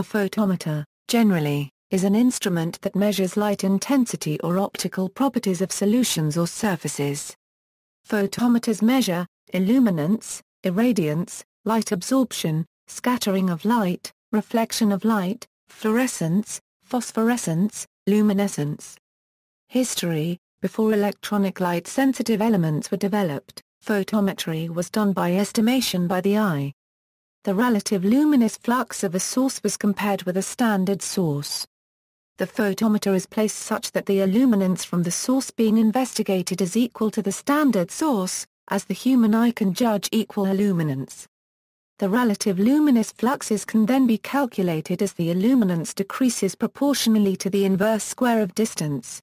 A photometer, generally, is an instrument that measures light intensity or optical properties of solutions or surfaces. Photometers measure, illuminance, irradiance, light absorption, scattering of light, reflection of light, fluorescence, phosphorescence, luminescence. History Before electronic light-sensitive elements were developed, photometry was done by estimation by the eye. The relative luminous flux of a source was compared with a standard source. The photometer is placed such that the illuminance from the source being investigated is equal to the standard source, as the human eye can judge equal illuminance. The relative luminous fluxes can then be calculated as the illuminance decreases proportionally to the inverse square of distance.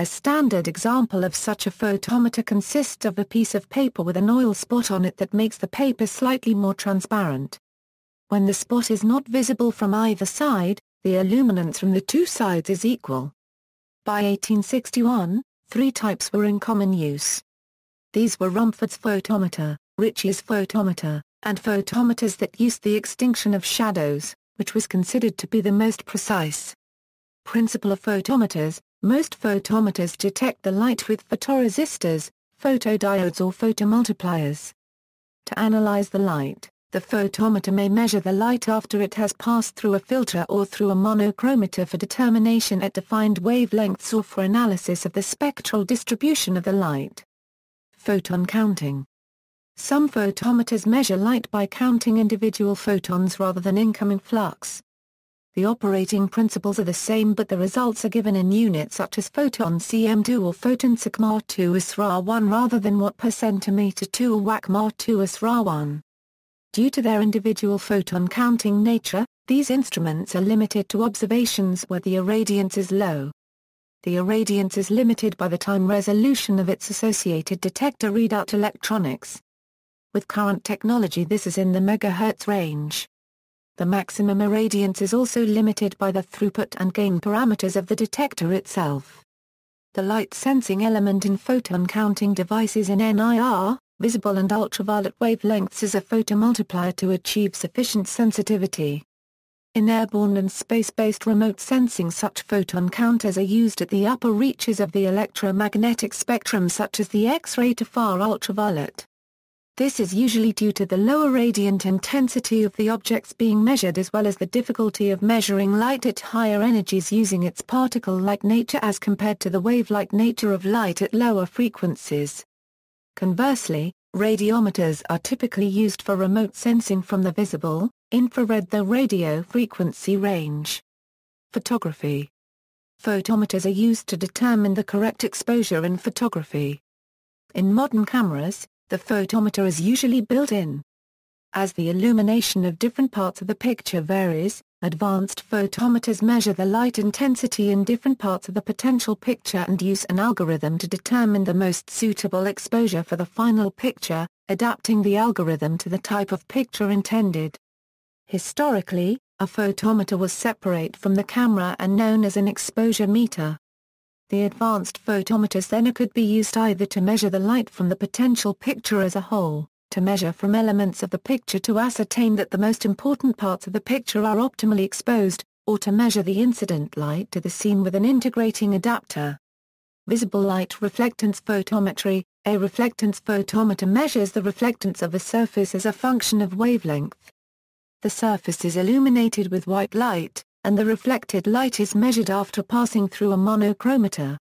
A standard example of such a photometer consists of a piece of paper with an oil spot on it that makes the paper slightly more transparent. When the spot is not visible from either side, the illuminance from the two sides is equal. By 1861, three types were in common use. These were Rumford's photometer, Ritchie's photometer, and photometers that used the extinction of shadows, which was considered to be the most precise. Principle of photometers Most photometers detect the light with photoresistors, photodiodes or photomultipliers. To analyze the light, the photometer may measure the light after it has passed through a filter or through a monochromator for determination at defined wavelengths or for analysis of the spectral distribution of the light. Photon counting Some photometers measure light by counting individual photons rather than incoming flux. The operating principles are the same but the results are given in units such as photon cm2 or photon sigma 2 isra 1 rather than watt per centimeter 2 or 2 isra 1. Due to their individual photon counting nature, these instruments are limited to observations where the irradiance is low. The irradiance is limited by the time resolution of its associated detector readout electronics. With current technology this is in the megahertz range. The maximum irradiance is also limited by the throughput and gain parameters of the detector itself. The light-sensing element in photon-counting devices in NIR, visible and ultraviolet wavelengths is a photomultiplier to achieve sufficient sensitivity. In airborne and space-based remote sensing such photon counters are used at the upper reaches of the electromagnetic spectrum such as the X-ray to far ultraviolet. This is usually due to the lower radiant intensity of the objects being measured as well as the difficulty of measuring light at higher energies using its particle-like nature as compared to the wave-like nature of light at lower frequencies. Conversely, radiometers are typically used for remote sensing from the visible, infrared the radio frequency range. Photography Photometers are used to determine the correct exposure in photography. In modern cameras, the photometer is usually built in. As the illumination of different parts of the picture varies, advanced photometers measure the light intensity in different parts of the potential picture and use an algorithm to determine the most suitable exposure for the final picture, adapting the algorithm to the type of picture intended. Historically, a photometer was separate from the camera and known as an exposure meter. The advanced photometers then could be used either to measure the light from the potential picture as a whole, to measure from elements of the picture to ascertain that the most important parts of the picture are optimally exposed, or to measure the incident light to the scene with an integrating adapter. Visible light reflectance photometry, a reflectance photometer measures the reflectance of a surface as a function of wavelength. The surface is illuminated with white light, and the reflected light is measured after passing through a monochromator.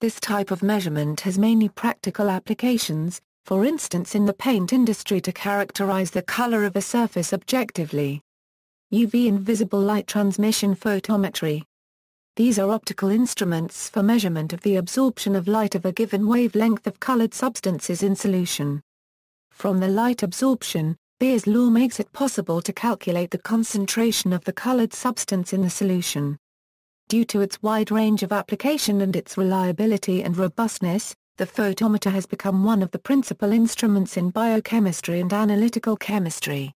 This type of measurement has mainly practical applications, for instance in the paint industry to characterize the color of a surface objectively. UV invisible light transmission photometry. These are optical instruments for measurement of the absorption of light of a given wavelength of colored substances in solution. From the light absorption, Beer's law makes it possible to calculate the concentration of the colored substance in the solution. Due to its wide range of application and its reliability and robustness, the photometer has become one of the principal instruments in biochemistry and analytical chemistry.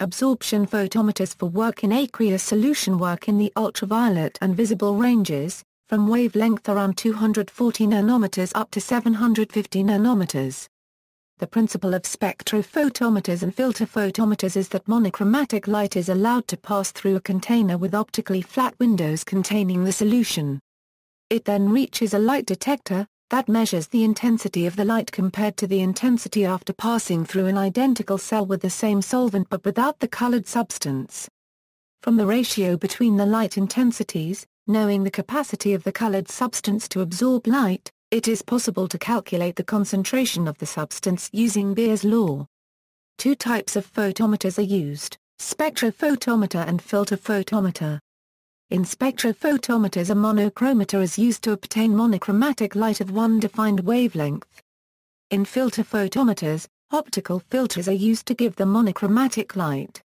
Absorption photometers for work in aqueous solution work in the ultraviolet and visible ranges, from wavelength around 240 nanometers up to 750 nanometers. The principle of spectrophotometers and filter photometers is that monochromatic light is allowed to pass through a container with optically flat windows containing the solution. It then reaches a light detector, that measures the intensity of the light compared to the intensity after passing through an identical cell with the same solvent but without the colored substance. From the ratio between the light intensities, knowing the capacity of the colored substance to absorb light, it is possible to calculate the concentration of the substance using Beer's law. Two types of photometers are used, spectrophotometer and filter photometer. In spectrophotometers a monochromator is used to obtain monochromatic light of one defined wavelength. In filter photometers, optical filters are used to give the monochromatic light.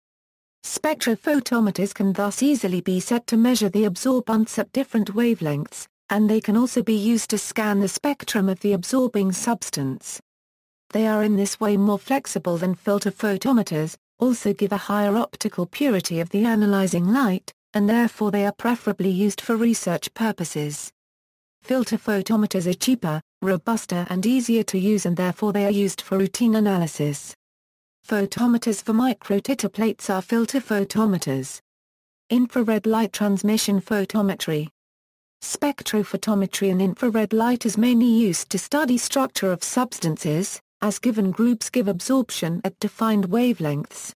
Spectrophotometers can thus easily be set to measure the absorbance at different wavelengths, and they can also be used to scan the spectrum of the absorbing substance. They are in this way more flexible than filter photometers, also give a higher optical purity of the analyzing light, and therefore they are preferably used for research purposes. Filter photometers are cheaper, robuster and easier to use and therefore they are used for routine analysis. Photometers for microtiter plates are filter photometers. Infrared light transmission photometry Spectrophotometry and infrared light is mainly used to study structure of substances, as given groups give absorption at defined wavelengths.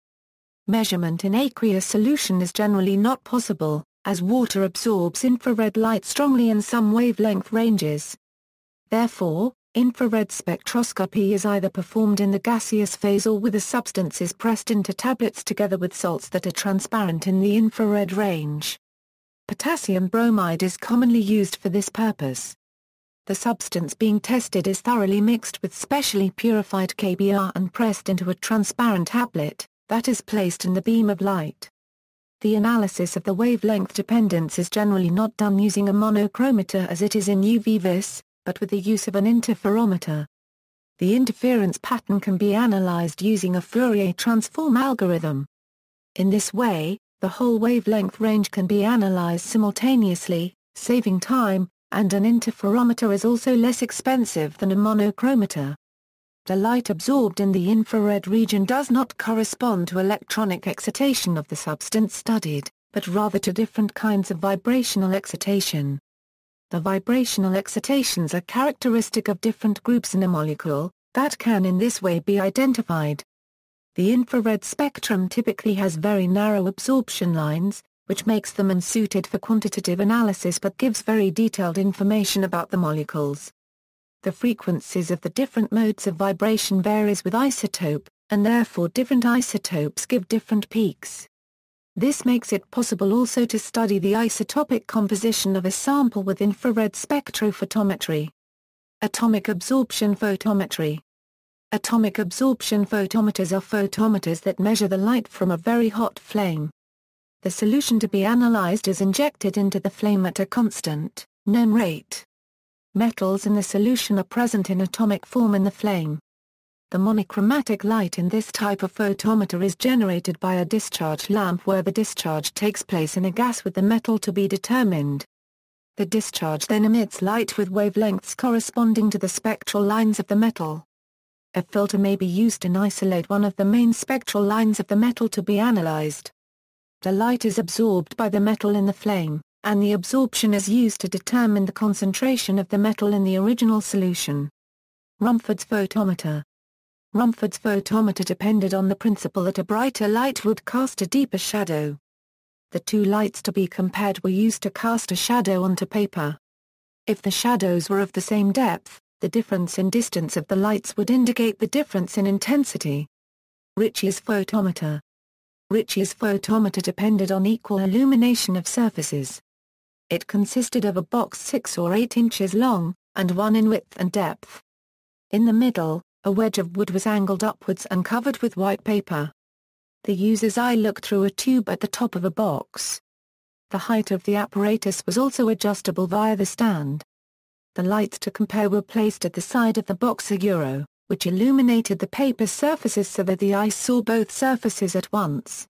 Measurement in aqueous solution is generally not possible, as water absorbs infrared light strongly in some wavelength ranges. Therefore, infrared spectroscopy is either performed in the gaseous phase or with the substances pressed into tablets together with salts that are transparent in the infrared range. Potassium bromide is commonly used for this purpose. The substance being tested is thoroughly mixed with specially purified KBR and pressed into a transparent tablet, that is placed in the beam of light. The analysis of the wavelength dependence is generally not done using a monochromator as it is in UV-VIS, but with the use of an interferometer. The interference pattern can be analyzed using a Fourier transform algorithm. In this way, the whole wavelength range can be analyzed simultaneously, saving time, and an interferometer is also less expensive than a monochromator. The light absorbed in the infrared region does not correspond to electronic excitation of the substance studied, but rather to different kinds of vibrational excitation. The vibrational excitations are characteristic of different groups in a molecule, that can in this way be identified. The infrared spectrum typically has very narrow absorption lines, which makes them unsuited for quantitative analysis but gives very detailed information about the molecules. The frequencies of the different modes of vibration varies with isotope, and therefore different isotopes give different peaks. This makes it possible also to study the isotopic composition of a sample with infrared spectrophotometry. Atomic absorption photometry Atomic absorption photometers are photometers that measure the light from a very hot flame. The solution to be analyzed is injected into the flame at a constant, known rate. Metals in the solution are present in atomic form in the flame. The monochromatic light in this type of photometer is generated by a discharge lamp where the discharge takes place in a gas with the metal to be determined. The discharge then emits light with wavelengths corresponding to the spectral lines of the metal. A filter may be used to isolate one of the main spectral lines of the metal to be analyzed. The light is absorbed by the metal in the flame, and the absorption is used to determine the concentration of the metal in the original solution. Rumford's photometer Rumford's photometer depended on the principle that a brighter light would cast a deeper shadow. The two lights to be compared were used to cast a shadow onto paper. If the shadows were of the same depth, the difference in distance of the lights would indicate the difference in intensity. Ritchie's photometer Ritchie's photometer depended on equal illumination of surfaces. It consisted of a box 6 or 8 inches long, and one in width and depth. In the middle, a wedge of wood was angled upwards and covered with white paper. The user's eye looked through a tube at the top of a box. The height of the apparatus was also adjustable via the stand. The lights to compare were placed at the side of the Boxer Euro, which illuminated the paper surfaces so that the eye saw both surfaces at once.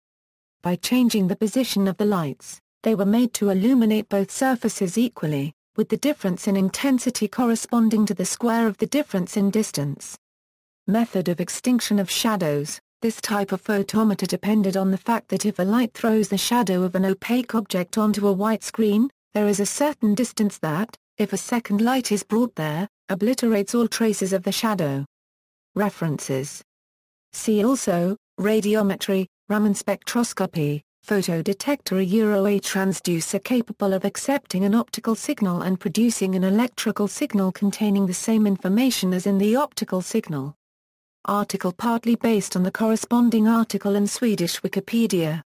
By changing the position of the lights, they were made to illuminate both surfaces equally, with the difference in intensity corresponding to the square of the difference in distance. Method of extinction of shadows This type of photometer depended on the fact that if a light throws the shadow of an opaque object onto a white screen, there is a certain distance that, if a second light is brought there, obliterates all traces of the shadow. References See also, radiometry, Raman spectroscopy, photodetector A Euro-A transducer capable of accepting an optical signal and producing an electrical signal containing the same information as in the optical signal. Article partly based on the corresponding article in Swedish Wikipedia.